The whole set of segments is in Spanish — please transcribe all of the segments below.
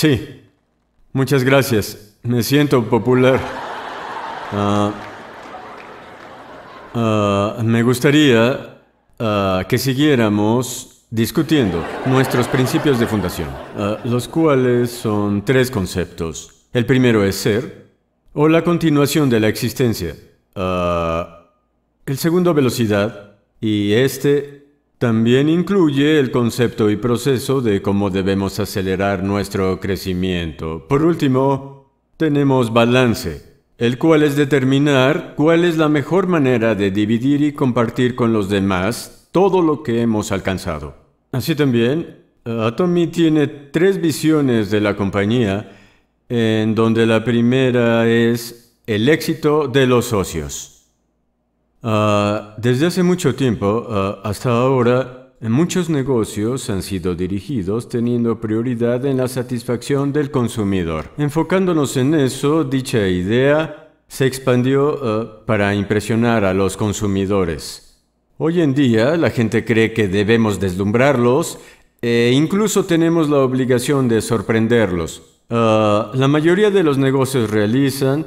Sí. Muchas gracias. Me siento popular. Ah, ah, me gustaría ah, que siguiéramos discutiendo nuestros principios de fundación, los cuales son tres conceptos. El primero es ser o la continuación de la existencia. el segundo, velocidad. Y este también incluye el concepto y proceso de cómo debemos acelerar nuestro crecimiento. Por último, tenemos balance, el cual es determinar cuál es la mejor manera de dividir y compartir con los demás todo lo que hemos alcanzado. Así también, Atomi tiene tres visiones de la compañía, en donde la primera es el éxito de los socios. Ah, desde hace mucho tiempo, ah, hasta ahora, muchos negocios han sido dirigidos teniendo prioridad en la satisfacción del consumidor. Enfocándonos en eso, dicha idea se expandió ah, para impresionar a los consumidores. Hoy en día, la gente cree que debemos deslumbrarlos e incluso tenemos la obligación de sorprenderlos. la mayoría de los negocios realizan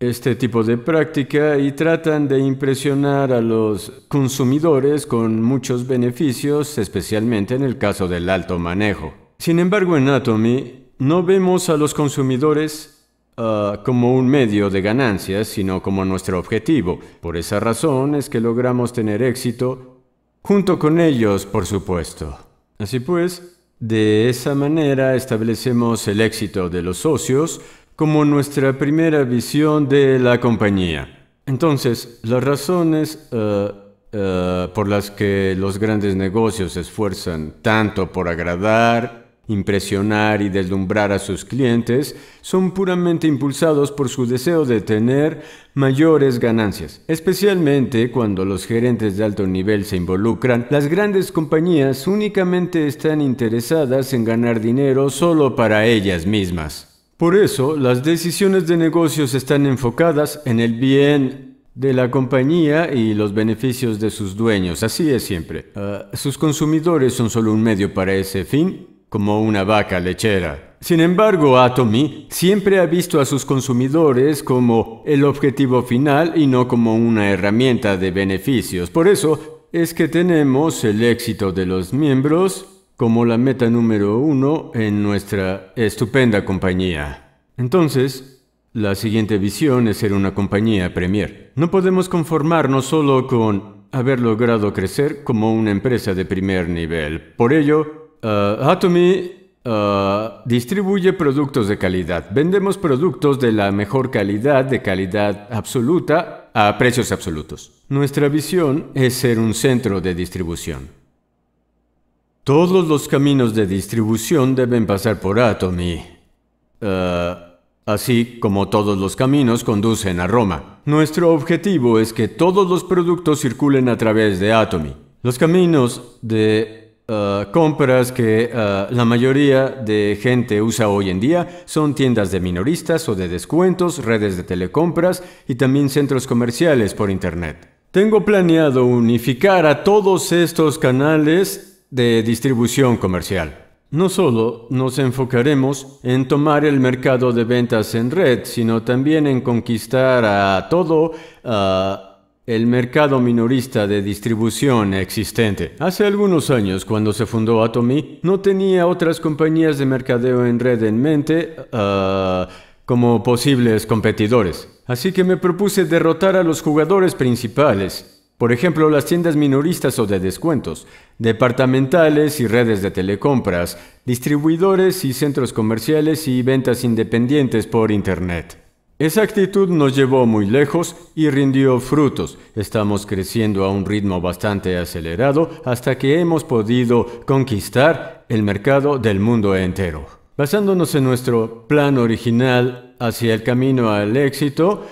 este tipo de práctica y tratan de impresionar a los consumidores con muchos beneficios, especialmente en el caso del alto manejo. Sin embargo, en Atomy no vemos a los consumidores ah, como un medio de ganancias, sino como nuestro objetivo. Por esa razón es que logramos tener éxito, junto con ellos, por supuesto. Así pues, de esa manera establecemos el éxito de los socios, como nuestra primera visión de la compañía. Entonces, las razones eh, eh, por las que los grandes negocios se esfuerzan tanto por agradar, impresionar y deslumbrar a sus clientes son puramente impulsados por su deseo de tener mayores ganancias. Especialmente cuando los gerentes de alto nivel se involucran, las grandes compañías únicamente están interesadas en ganar dinero solo para ellas mismas. Por eso, las decisiones de negocios están enfocadas en el bien de la compañía y los beneficios de sus dueños, así es siempre. Ah, sus consumidores son solo un medio para ese fin, como una vaca lechera. Sin embargo, Atomy siempre ha visto a sus consumidores como el objetivo final y no como una herramienta de beneficios. Por eso es que tenemos el éxito de los miembros, como la meta número uno en nuestra estupenda compañía. Entonces, la siguiente visión es ser una compañía premier. No podemos conformarnos solo con haber logrado crecer como una empresa de primer nivel. Por ello, eh, Atomy eh, distribuye productos de calidad. Vendemos productos de la mejor calidad, de calidad absoluta, a precios absolutos. Nuestra visión es ser un centro de distribución. Todos los caminos de distribución deben pasar por Atomy. Eh, así como todos los caminos conducen a Roma. Nuestro objetivo es que todos los productos circulen a través de Atomy. Los caminos de eh, compras que eh, la mayoría de gente usa hoy en día son tiendas de minoristas o de descuentos, redes de telecompras y también centros comerciales por Internet. Tengo planeado unificar a todos estos canales de distribución comercial. No solo nos enfocaremos en tomar el mercado de ventas en red, sino también en conquistar a todo ah, el mercado minorista de distribución existente. Hace algunos años, cuando se fundó Atomy, no tenía otras compañías de mercadeo en red en mente. Ah, como posibles competidores. Así que me propuse derrotar a los jugadores principales por ejemplo, las tiendas minoristas o de descuentos, departamentales y redes de telecompras, distribuidores y centros comerciales y ventas independientes por Internet. Esa actitud nos llevó muy lejos y rindió frutos. Estamos creciendo a un ritmo bastante acelerado hasta que hemos podido conquistar el mercado del mundo entero. Basándonos en nuestro plan original hacia el camino al éxito,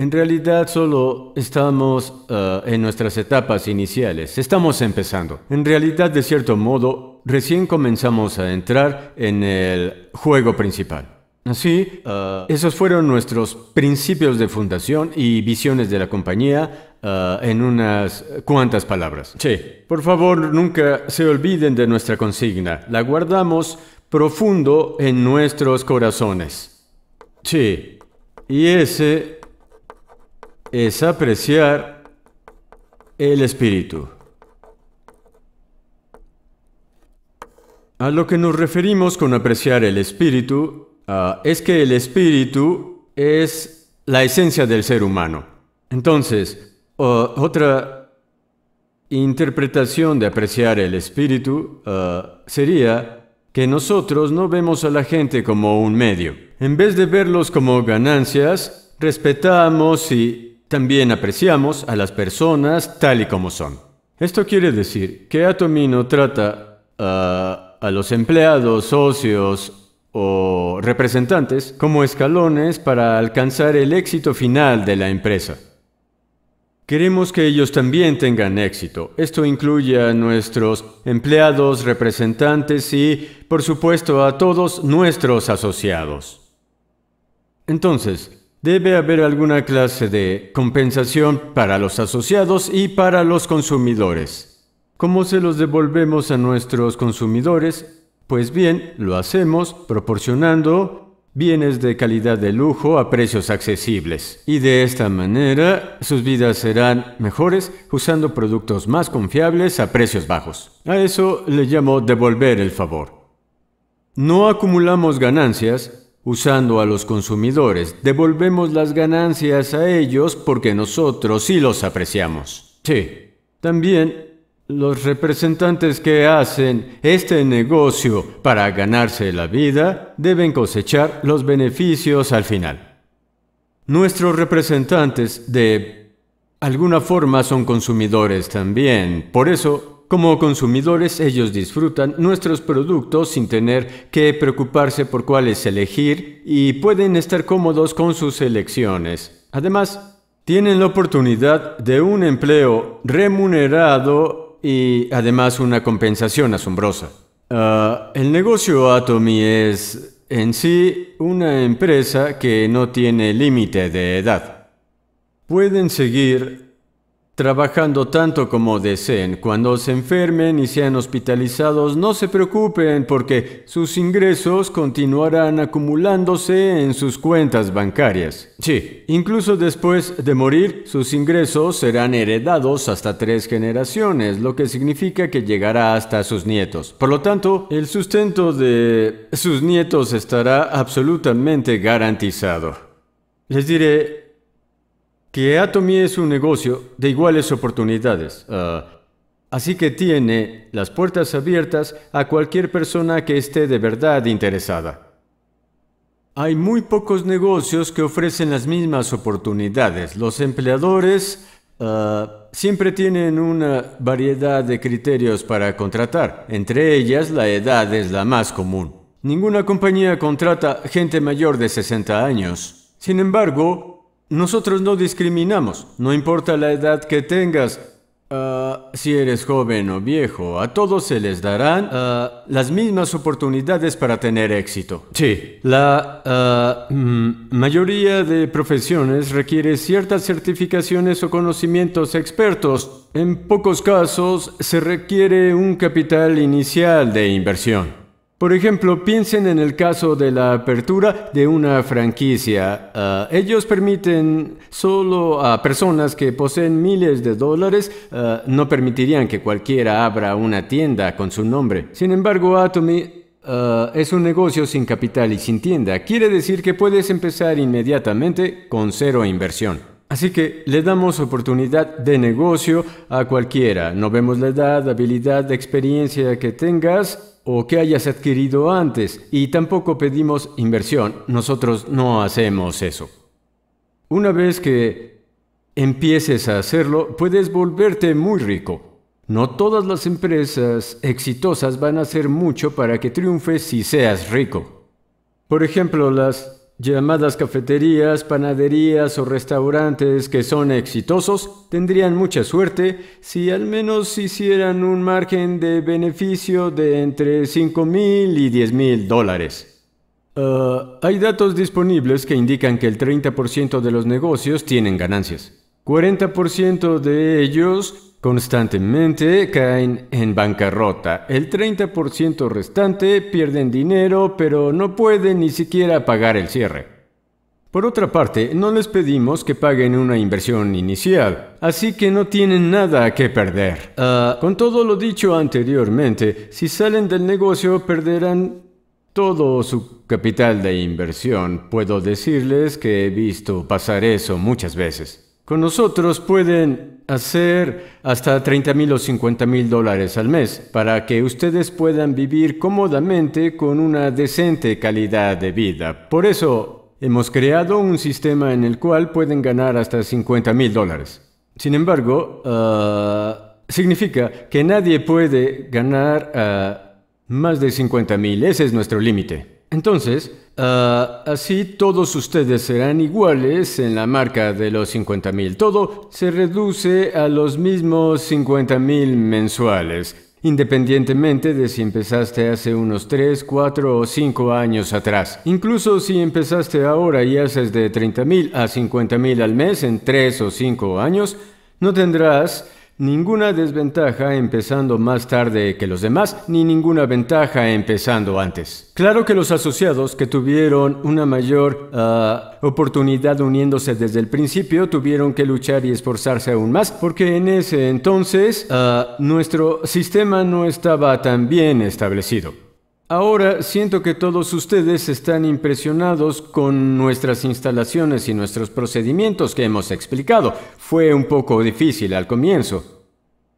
en realidad solo estamos eh, en nuestras etapas iniciales, estamos empezando. En realidad, de cierto modo, recién comenzamos a entrar en el juego principal. Así, eh, esos fueron nuestros principios de fundación y visiones de la compañía eh, en unas cuantas palabras. Sí, por favor, nunca se olviden de nuestra consigna. La guardamos profundo en nuestros corazones. Sí, y ese es apreciar el espíritu. A lo que nos referimos con apreciar el espíritu ah, es que el espíritu es la esencia del ser humano. Entonces, otra interpretación de apreciar el espíritu ah, sería que nosotros no vemos a la gente como un medio. En vez de verlos como ganancias, respetamos y también apreciamos a las personas tal y como son. Esto quiere decir que Atomino trata ah, a, los empleados, socios o representantes como escalones para alcanzar el éxito final de la empresa. Queremos que ellos también tengan éxito. Esto incluye a nuestros empleados, representantes y, por supuesto, a todos nuestros asociados. Entonces, Debe haber alguna clase de compensación para los asociados y para los consumidores. ¿Cómo se los devolvemos a nuestros consumidores? Pues bien, lo hacemos proporcionando bienes de calidad de lujo a precios accesibles. Y de esta manera sus vidas serán mejores usando productos más confiables a precios bajos. A eso le llamo devolver el favor. No acumulamos ganancias, Usando a los consumidores, devolvemos las ganancias a ellos porque nosotros sí los apreciamos. Sí. También los representantes que hacen este negocio para ganarse la vida deben cosechar los beneficios al final. Nuestros representantes de alguna forma son consumidores también, por eso como consumidores ellos disfrutan nuestros productos sin tener que preocuparse por cuáles elegir y pueden estar cómodos con sus elecciones. Además, tienen la oportunidad de un empleo remunerado y además una compensación asombrosa. Ah, el negocio Atomy es en sí una empresa que no tiene límite de edad. Pueden seguir trabajando tanto como deseen. Cuando se enfermen y sean hospitalizados, no se preocupen porque sus ingresos continuarán acumulándose en sus cuentas bancarias. Sí, incluso después de morir, sus ingresos serán heredados hasta tres generaciones, lo que significa que llegará hasta sus nietos. Por lo tanto, el sustento de sus nietos estará absolutamente garantizado. Les diré, que Atomy es un negocio de iguales oportunidades. Ah, así que tiene las puertas abiertas a cualquier persona que esté de verdad interesada. Hay muy pocos negocios que ofrecen las mismas oportunidades. Los empleadores ah, siempre tienen una variedad de criterios para contratar. Entre ellas, la edad es la más común. Ninguna compañía contrata gente mayor de 60 años. Sin embargo, nosotros no discriminamos, no importa la edad que tengas, ah, si eres joven o viejo, a todos se les darán ah, las mismas oportunidades para tener éxito. Sí, la ah, mm, mayoría de profesiones requiere ciertas certificaciones o conocimientos expertos. En pocos casos se requiere un capital inicial de inversión. Por ejemplo, piensen en el caso de la apertura de una franquicia. Ah, ellos permiten solo a personas que poseen miles de dólares, ah, no permitirían que cualquiera abra una tienda con su nombre. Sin embargo, Atomy ah, es un negocio sin capital y sin tienda. Quiere decir que puedes empezar inmediatamente con cero inversión. Así que le damos oportunidad de negocio a cualquiera. No vemos la edad, habilidad, experiencia que tengas o que hayas adquirido antes y tampoco pedimos inversión. Nosotros no hacemos eso. Una vez que empieces a hacerlo, puedes volverte muy rico. No todas las empresas exitosas van a hacer mucho para que triunfes si seas rico. Por ejemplo, las Llamadas cafeterías, panaderías o restaurantes que son exitosos tendrían mucha suerte si al menos hicieran un margen de beneficio de entre 5 mil y 10 mil dólares. Ah, hay datos disponibles que indican que el 30% de los negocios tienen ganancias. 40% de ellos Constantemente caen en bancarrota. El 30% restante pierden dinero, pero no pueden ni siquiera pagar el cierre. Por otra parte, no les pedimos que paguen una inversión inicial, así que no tienen nada que perder. Ah. con todo lo dicho anteriormente, si salen del negocio perderán todo su capital de inversión. Puedo decirles que he visto pasar eso muchas veces. Con nosotros pueden hacer hasta 30 mil o 50 mil dólares al mes para que ustedes puedan vivir cómodamente con una decente calidad de vida. Por eso hemos creado un sistema en el cual pueden ganar hasta 50 mil dólares. Sin embargo, ah, significa que nadie puede ganar ah, más de 50 mil. Ese es nuestro límite. Entonces, Ah, así todos ustedes serán iguales en la marca de los 50.000. Todo se reduce a los mismos 50.000 mensuales, independientemente de si empezaste hace unos 3, 4 o 5 años atrás. Incluso si empezaste ahora y haces de 30.000 a 50.000 al mes en 3 o 5 años, no tendrás Ninguna desventaja empezando más tarde que los demás, ni ninguna ventaja empezando antes. Claro que los asociados que tuvieron una mayor ah, oportunidad uniéndose desde el principio tuvieron que luchar y esforzarse aún más, porque en ese entonces ah, nuestro sistema no estaba tan bien establecido. Ahora siento que todos ustedes están impresionados con nuestras instalaciones y nuestros procedimientos que hemos explicado. Fue un poco difícil al comienzo.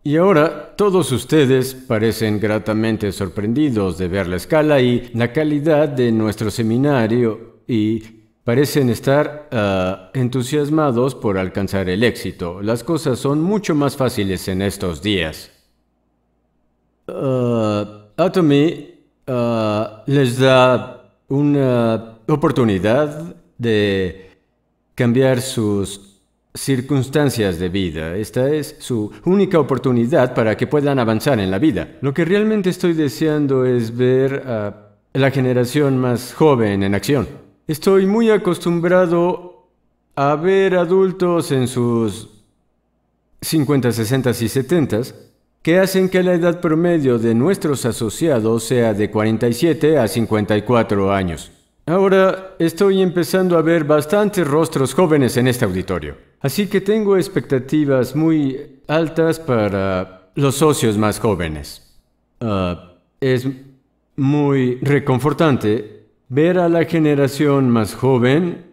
Y ahora todos ustedes parecen gratamente sorprendidos de ver la escala y la calidad de nuestro seminario y parecen estar ah, entusiasmados por alcanzar el éxito. Las cosas son mucho más fáciles en estos días. Ah, Atomy eh, les da una oportunidad de cambiar sus circunstancias de vida. Esta es su única oportunidad para que puedan avanzar en la vida. Lo que realmente estoy deseando es ver a la generación más joven en acción. Estoy muy acostumbrado a ver adultos en sus 50, 60 y 70 que hacen que la edad promedio de nuestros asociados sea de 47 a 54 años. Ahora estoy empezando a ver bastantes rostros jóvenes en este auditorio, así que tengo expectativas muy altas para los socios más jóvenes. Ah, es muy reconfortante ver a la generación más joven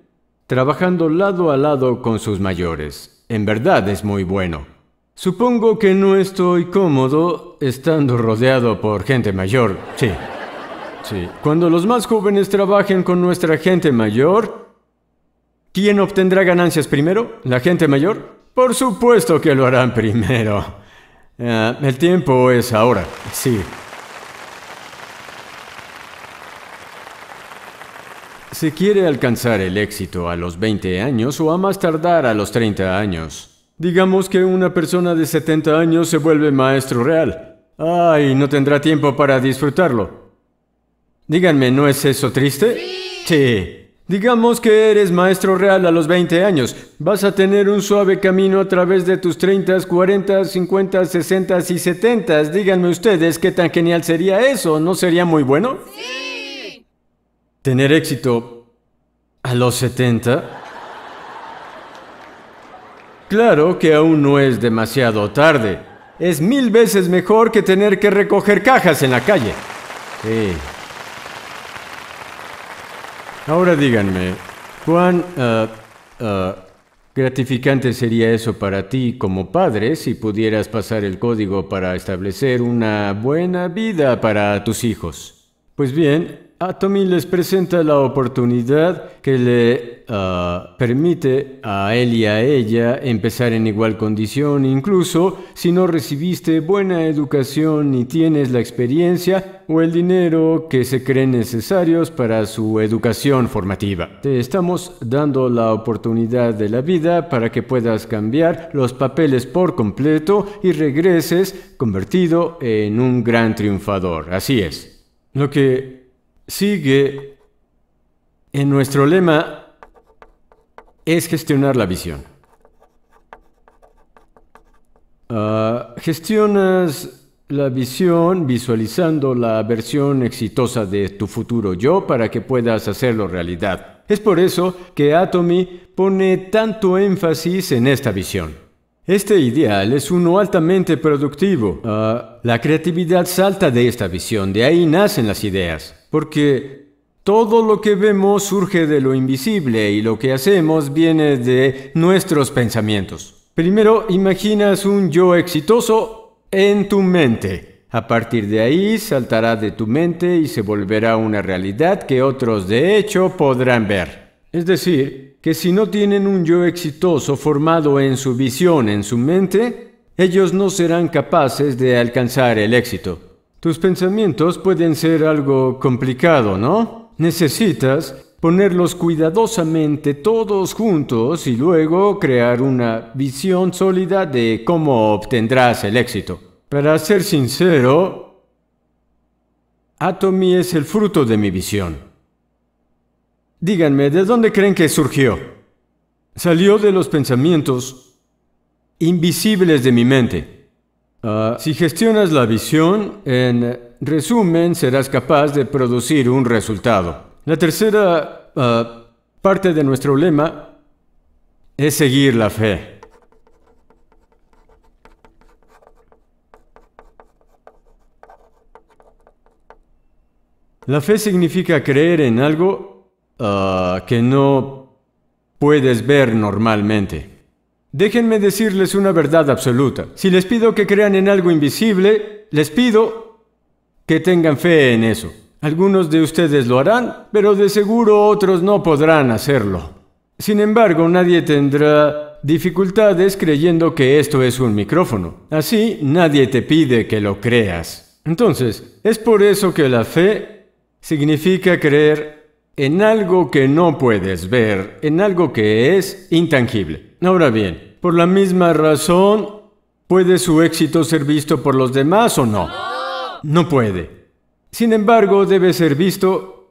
trabajando lado a lado con sus mayores. En verdad es muy bueno. Supongo que no estoy cómodo estando rodeado por gente mayor. Sí. Sí. Cuando los más jóvenes trabajen con nuestra gente mayor, ¿quién obtendrá ganancias primero? ¿La gente mayor? Por supuesto que lo harán primero. Ah, el tiempo es ahora. Sí. Se quiere alcanzar el éxito a los 20 años o a más tardar a los 30 años. Digamos que una persona de 70 años se vuelve maestro real. ¡Ay! No tendrá tiempo para disfrutarlo. Díganme, ¿no es eso triste? Sí. sí. Digamos que eres maestro real a los 20 años. Vas a tener un suave camino a través de tus 30, 40, 50, 60 y 70. Díganme ustedes qué tan genial sería eso. ¿No sería muy bueno? Sí. Tener éxito a los 70. Claro que aún no es demasiado tarde. Es mil veces mejor que tener que recoger cajas en la calle. Sí. Ahora díganme, ¿cuán eh, eh, gratificante sería eso para ti como padre si pudieras pasar el código para establecer una buena vida para tus hijos? Pues bien, Tommy les presenta la oportunidad que le ah, permite a él y a ella empezar en igual condición, incluso si no recibiste buena educación ni tienes la experiencia o el dinero que se creen necesarios para su educación formativa. Te estamos dando la oportunidad de la vida para que puedas cambiar los papeles por completo y regreses convertido en un gran triunfador. Así es. Lo que sigue en nuestro lema es gestionar la visión. Ah, gestionas la visión visualizando la versión exitosa de tu futuro yo para que puedas hacerlo realidad. Es por eso que Atomy pone tanto énfasis en esta visión. Este ideal es uno altamente productivo. Ah, la creatividad salta de esta visión, de ahí nacen las ideas, porque todo lo que vemos surge de lo invisible y lo que hacemos viene de nuestros pensamientos. Primero imaginas un yo exitoso en tu mente. A partir de ahí saltará de tu mente y se volverá una realidad que otros de hecho podrán ver. Es decir, que si no tienen un yo exitoso formado en su visión, en su mente, ellos no serán capaces de alcanzar el éxito. Tus pensamientos pueden ser algo complicado, ¿no? Necesitas ponerlos cuidadosamente todos juntos y luego crear una visión sólida de cómo obtendrás el éxito. Para ser sincero, Atomy es el fruto de mi visión. Díganme, ¿de dónde creen que surgió? Salió de los pensamientos invisibles de mi mente. Ah. si gestionas la visión, en resumen, serás capaz de producir un resultado. La tercera ah, parte de nuestro lema es seguir la fe. La fe significa creer en algo Ah, que no puedes ver normalmente. Déjenme decirles una verdad absoluta. Si les pido que crean en algo invisible, les pido que tengan fe en eso. Algunos de ustedes lo harán, pero de seguro otros no podrán hacerlo. Sin embargo, nadie tendrá dificultades creyendo que esto es un micrófono. Así, nadie te pide que lo creas. Entonces, es por eso que la fe significa creer en algo que no puedes ver, en algo que es intangible. Ahora bien, por la misma razón, ¿puede su éxito ser visto por los demás o no? No puede. Sin embargo, debe ser visto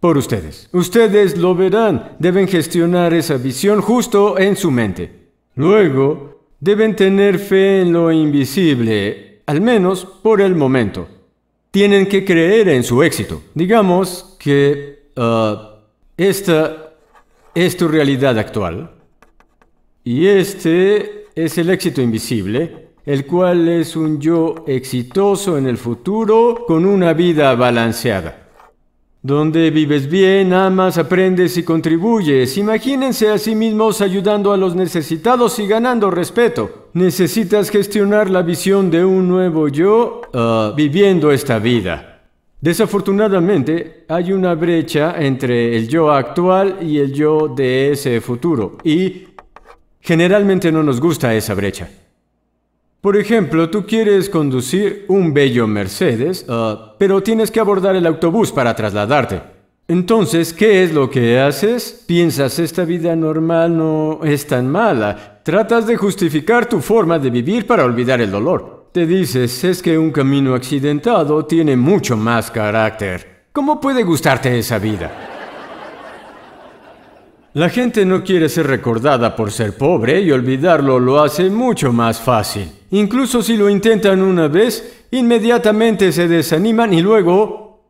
por ustedes. Ustedes lo verán, deben gestionar esa visión justo en su mente. Luego, deben tener fe en lo invisible, al menos por el momento. Tienen que creer en su éxito. Digamos que eh, esta es tu realidad actual y este es el éxito invisible, el cual es un yo exitoso en el futuro con una vida balanceada donde vives bien, amas, aprendes y contribuyes. Imagínense a sí mismos ayudando a los necesitados y ganando respeto. Necesitas gestionar la visión de un nuevo yo eh, viviendo esta vida. Desafortunadamente, hay una brecha entre el yo actual y el yo de ese futuro, y generalmente no nos gusta esa brecha. Por ejemplo, tú quieres conducir un bello Mercedes, ah, pero tienes que abordar el autobús para trasladarte. Entonces, ¿qué es lo que haces? Piensas, esta vida normal no es tan mala. Tratas de justificar tu forma de vivir para olvidar el dolor. Te dices, es que un camino accidentado tiene mucho más carácter. ¿Cómo puede gustarte esa vida? La gente no quiere ser recordada por ser pobre y olvidarlo lo hace mucho más fácil. Incluso si lo intentan una vez, inmediatamente se desaniman y luego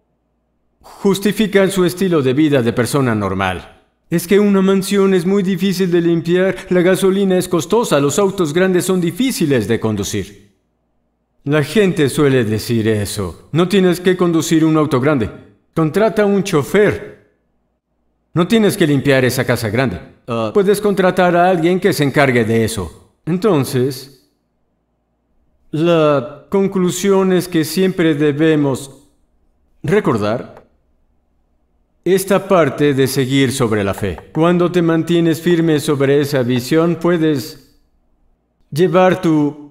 justifican su estilo de vida de persona normal. Es que una mansión es muy difícil de limpiar, la gasolina es costosa, los autos grandes son difíciles de conducir. La gente suele decir eso. No tienes que conducir un auto grande. Contrata un chofer. No tienes que limpiar esa casa grande. Ah. Puedes contratar a alguien que se encargue de eso. Entonces, la conclusión es que siempre debemos recordar esta parte de seguir sobre la fe. Cuando te mantienes firme sobre esa visión, puedes llevar tu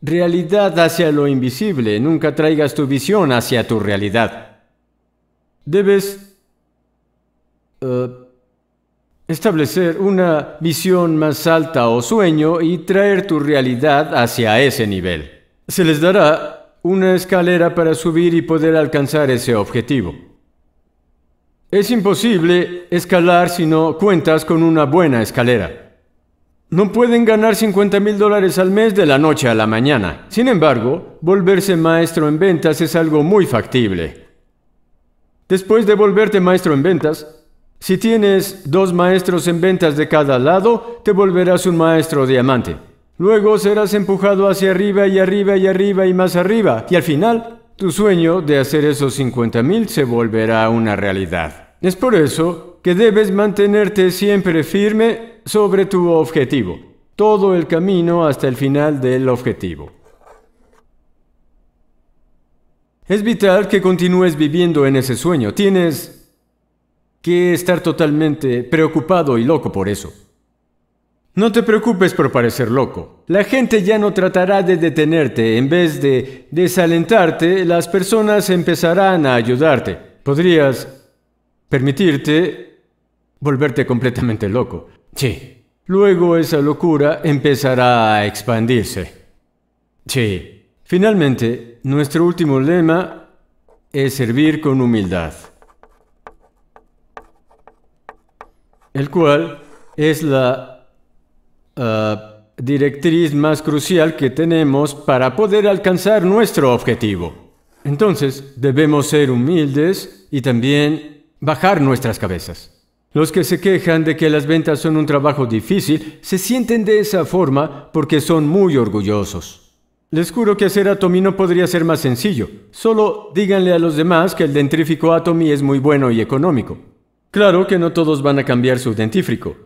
Realidad hacia lo invisible, nunca traigas tu visión hacia tu realidad. Debes eh, establecer una visión más alta o sueño y traer tu realidad hacia ese nivel. Se les dará una escalera para subir y poder alcanzar ese objetivo. Es imposible escalar si no cuentas con una buena escalera. No pueden ganar 50 mil dólares al mes de la noche a la mañana. Sin embargo, volverse maestro en ventas es algo muy factible. Después de volverte maestro en ventas, si tienes dos maestros en ventas de cada lado, te volverás un maestro diamante. Luego serás empujado hacia arriba y arriba y arriba y más arriba. Y al final, tu sueño de hacer esos 50 mil se volverá una realidad. Es por eso que debes mantenerte siempre firme sobre tu objetivo, todo el camino hasta el final del objetivo. Es vital que continúes viviendo en ese sueño. Tienes que estar totalmente preocupado y loco por eso. No te preocupes por parecer loco. La gente ya no tratará de detenerte. En vez de desalentarte, las personas empezarán a ayudarte. Podrías permitirte volverte completamente loco. Sí. Luego esa locura empezará a expandirse. Sí. Finalmente, nuestro último lema es servir con humildad, el cual es la ah, directriz más crucial que tenemos para poder alcanzar nuestro objetivo. Entonces, debemos ser humildes y también bajar nuestras cabezas. Los que se quejan de que las ventas son un trabajo difícil se sienten de esa forma porque son muy orgullosos. Les juro que hacer Atomy no podría ser más sencillo. Solo díganle a los demás que el dentrífico Atomy es muy bueno y económico. Claro que no todos van a cambiar su dentífrico.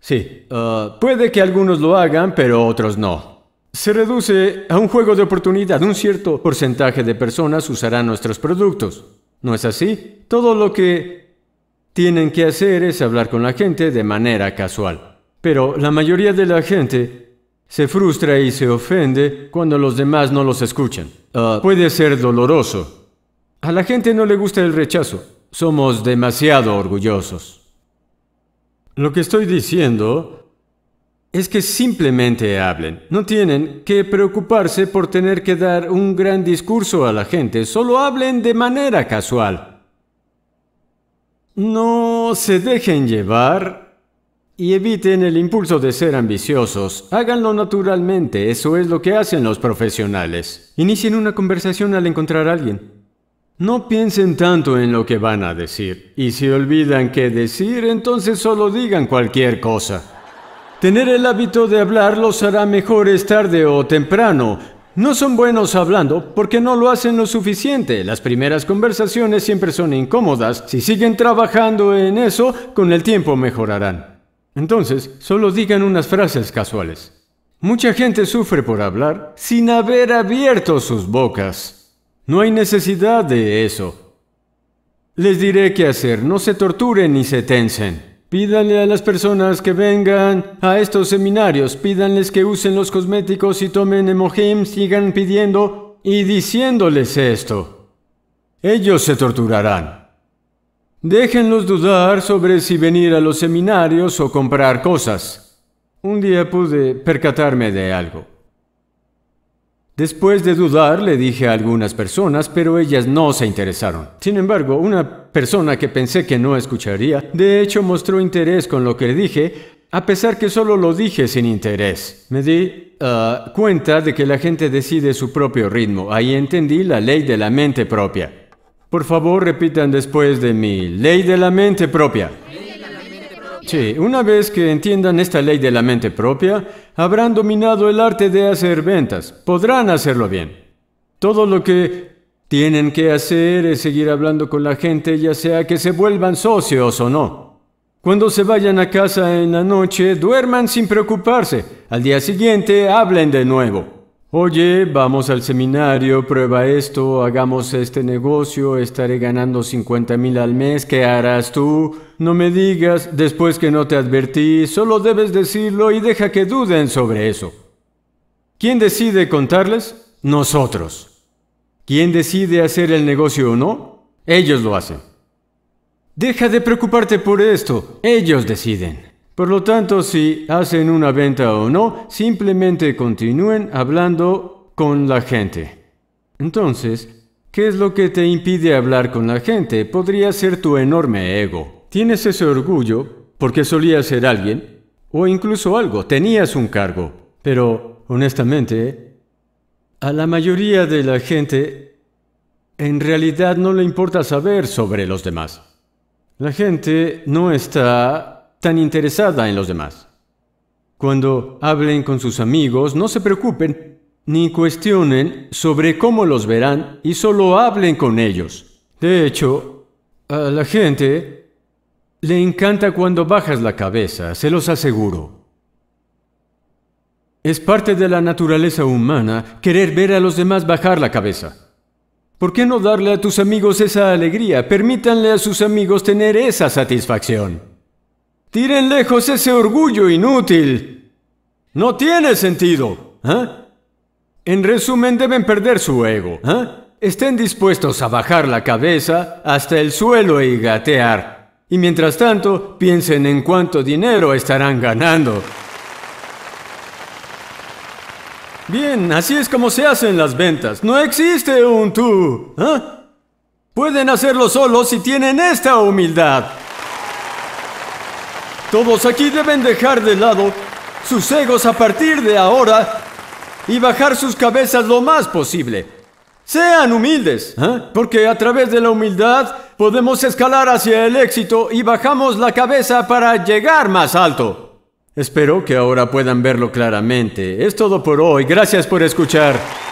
Sí, ah, puede que algunos lo hagan, pero otros no. Se reduce a un juego de oportunidad. Un cierto porcentaje de personas usará nuestros productos. ¿No es así? Todo lo que tienen que hacer es hablar con la gente de manera casual. Pero la mayoría de la gente se frustra y se ofende cuando los demás no los escuchan. Ah. puede ser doloroso. A la gente no le gusta el rechazo. Somos demasiado orgullosos. Lo que estoy diciendo es que simplemente hablen. No tienen que preocuparse por tener que dar un gran discurso a la gente. Solo hablen de manera casual. No se dejen llevar y eviten el impulso de ser ambiciosos. Háganlo naturalmente, eso es lo que hacen los profesionales. Inicien una conversación al encontrar a alguien. No piensen tanto en lo que van a decir, y si olvidan qué decir, entonces solo digan cualquier cosa. Tener el hábito de hablar los hará mejores tarde o temprano, no son buenos hablando porque no lo hacen lo suficiente. Las primeras conversaciones siempre son incómodas. Si siguen trabajando en eso, con el tiempo mejorarán. Entonces, solo digan unas frases casuales. Mucha gente sufre por hablar sin haber abierto sus bocas. No hay necesidad de eso. Les diré qué hacer, no se torturen ni se tensen. Pídanle a las personas que vengan a estos seminarios, pídanles que usen los cosméticos y tomen Emohim, sigan pidiendo y diciéndoles esto. Ellos se torturarán. Déjenlos dudar sobre si venir a los seminarios o comprar cosas. Un día pude percatarme de algo. Después de dudar, le dije a algunas personas, pero ellas no se interesaron. Sin embargo, una persona que pensé que no escucharía, de hecho mostró interés con lo que le dije, a pesar que solo lo dije sin interés. Me di ah, cuenta de que la gente decide su propio ritmo. Ahí entendí la ley de la mente propia. Por favor, repitan después de mí, ley de la mente propia. Sí, una vez que entiendan esta ley de la mente propia, habrán dominado el arte de hacer ventas. Podrán hacerlo bien. Todo lo que tienen que hacer es seguir hablando con la gente, ya sea que se vuelvan socios o no. Cuando se vayan a casa en la noche, duerman sin preocuparse. Al día siguiente, hablen de nuevo. Oye, vamos al seminario, prueba esto, hagamos este negocio, estaré ganando 50 mil al mes, ¿qué harás tú? No me digas, después que no te advertí, solo debes decirlo y deja que duden sobre eso. ¿Quién decide contarles? Nosotros. ¿Quién decide hacer el negocio o no? Ellos lo hacen. Deja de preocuparte por esto, ellos deciden. Por lo tanto, si hacen una venta o no, simplemente continúen hablando con la gente. Entonces, ¿qué es lo que te impide hablar con la gente? Podría ser tu enorme ego. Tienes ese orgullo porque solías ser alguien o incluso algo, tenías un cargo. Pero, honestamente, a la mayoría de la gente en realidad no le importa saber sobre los demás. La gente no está tan interesada en los demás. Cuando hablen con sus amigos, no se preocupen ni cuestionen sobre cómo los verán y solo hablen con ellos. De hecho, a la gente le encanta cuando bajas la cabeza, se los aseguro. Es parte de la naturaleza humana querer ver a los demás bajar la cabeza. ¿Por qué no darle a tus amigos esa alegría? Permítanle a sus amigos tener esa satisfacción. Tiren lejos ese orgullo inútil. No tiene sentido. ¿eh? En resumen, deben perder su ego. ¿eh? Estén dispuestos a bajar la cabeza hasta el suelo y gatear. Y mientras tanto, piensen en cuánto dinero estarán ganando. Bien, así es como se hacen las ventas. No existe un tú. ¿eh? Pueden hacerlo solo si tienen esta humildad. Todos aquí deben dejar de lado sus egos a partir de ahora y bajar sus cabezas lo más posible. Sean humildes, ¿eh? porque a través de la humildad podemos escalar hacia el éxito y bajamos la cabeza para llegar más alto. Espero que ahora puedan verlo claramente. Es todo por hoy. Gracias por escuchar.